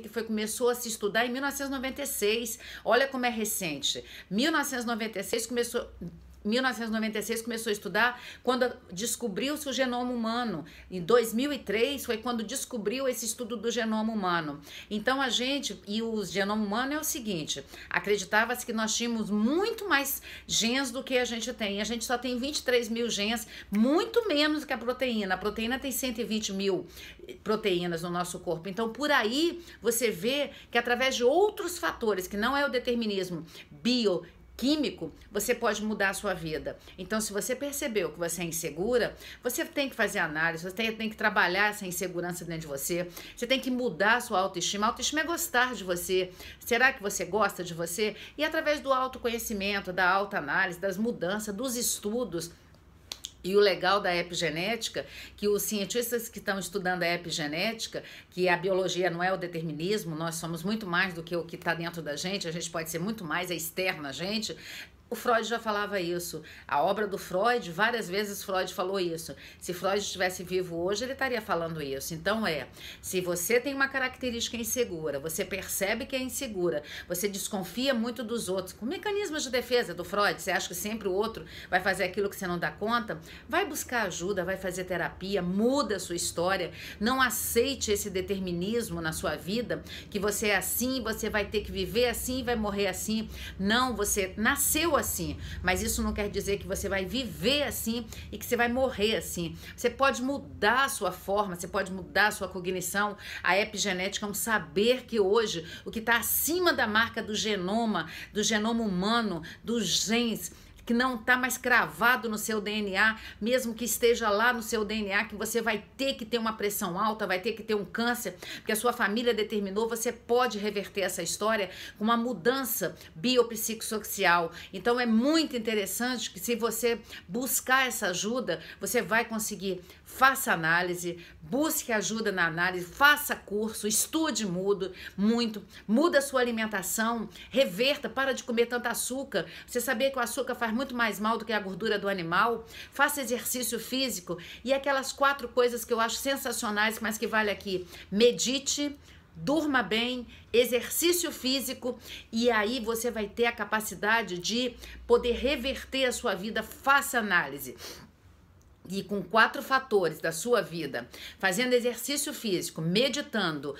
que foi, começou a se estudar em 1996. Olha como é recente. 1996 começou 1996 começou a estudar quando descobriu-se o genoma humano. Em 2003 foi quando descobriu esse estudo do genoma humano. Então a gente e o genoma humano é o seguinte, acreditava-se que nós tínhamos muito mais genes do que a gente tem. A gente só tem 23 mil genes, muito menos que a proteína. A proteína tem 120 mil proteínas no nosso corpo. Então por aí você vê que através de outros fatores que não é o determinismo bio químico, você pode mudar a sua vida. Então, se você percebeu que você é insegura, você tem que fazer análise, você tem, tem que trabalhar essa insegurança dentro de você, você tem que mudar a sua autoestima. A autoestima é gostar de você. Será que você gosta de você? E através do autoconhecimento, da autoanálise, das mudanças, dos estudos, e o legal da epigenética, que os cientistas que estão estudando a epigenética, que a biologia não é o determinismo, nós somos muito mais do que o que está dentro da gente, a gente pode ser muito mais, é externo a gente, o Freud já falava isso. A obra do Freud, várias vezes Freud falou isso. Se Freud estivesse vivo hoje, ele estaria falando isso. Então é, se você tem uma característica insegura, você percebe que é insegura, você desconfia muito dos outros, com mecanismos de defesa do Freud, você acha que sempre o outro vai fazer aquilo que você não dá conta, vai buscar ajuda, vai fazer terapia, muda a sua história, não aceite esse determinismo na sua vida, que você é assim, você vai ter que viver assim, vai morrer assim. Não, você nasceu assim assim, mas isso não quer dizer que você vai viver assim e que você vai morrer assim. Você pode mudar a sua forma, você pode mudar a sua cognição. A epigenética é um saber que hoje o que está acima da marca do genoma, do genoma humano, dos genes, que não está mais cravado no seu DNA, mesmo que esteja lá no seu DNA, que você vai ter que ter uma pressão alta, vai ter que ter um câncer, porque a sua família determinou, você pode reverter essa história com uma mudança biopsicossocial. Então é muito interessante que se você buscar essa ajuda, você vai conseguir. Faça análise, busque ajuda na análise, faça curso, estude mudo, muito, muda a sua alimentação, reverta, para de comer tanto açúcar. Você sabia que o açúcar faz faz muito mais mal do que a gordura do animal. Faça exercício físico e aquelas quatro coisas que eu acho sensacionais, mas que vale aqui: medite, durma bem, exercício físico e aí você vai ter a capacidade de poder reverter a sua vida. Faça análise e com quatro fatores da sua vida, fazendo exercício físico, meditando,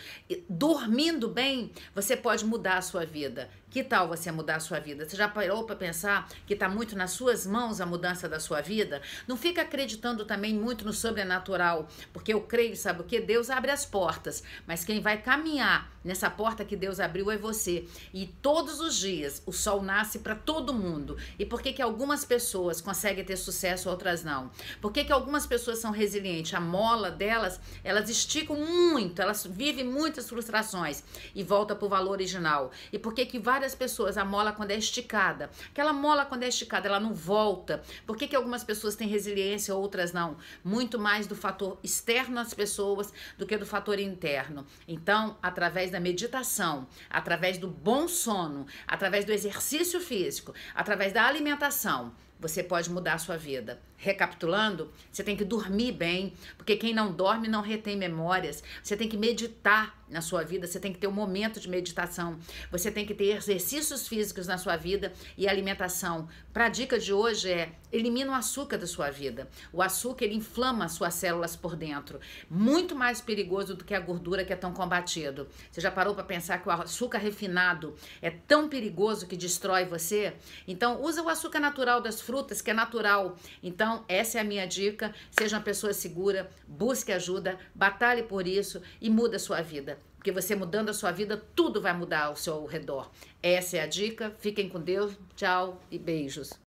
dormindo bem, você pode mudar a sua vida. Que tal você mudar a sua vida? Você já parou para pensar que está muito nas suas mãos a mudança da sua vida? Não fica acreditando também muito no sobrenatural, porque eu creio, sabe o que? Deus abre as portas, mas quem vai caminhar nessa porta que Deus abriu é você. E todos os dias o sol nasce para todo mundo. E por que, que algumas pessoas conseguem ter sucesso, outras não? Por que, que algumas pessoas são resilientes? A mola delas, elas esticam muito, elas vivem muitas frustrações e volta para o valor original. E por que que várias das pessoas, a mola quando é esticada. Aquela mola quando é esticada, ela não volta. Por que, que algumas pessoas têm resiliência, outras não? Muito mais do fator externo às pessoas do que do fator interno. Então, através da meditação, através do bom sono, através do exercício físico, através da alimentação, você pode mudar a sua vida. Recapitulando, você tem que dormir bem, porque quem não dorme não retém memórias. Você tem que meditar na sua vida, você tem que ter um momento de meditação. Você tem que ter exercícios físicos na sua vida e alimentação. Para a dica de hoje é: elimina o açúcar da sua vida. O açúcar ele inflama as suas células por dentro, muito mais perigoso do que a gordura que é tão combatido. Você já parou para pensar que o açúcar refinado é tão perigoso que destrói você? Então usa o açúcar natural das frutas frutas, que é natural. Então, essa é a minha dica. Seja uma pessoa segura, busque ajuda, batalhe por isso e muda a sua vida. Porque você mudando a sua vida, tudo vai mudar ao seu redor. Essa é a dica. Fiquem com Deus. Tchau e beijos.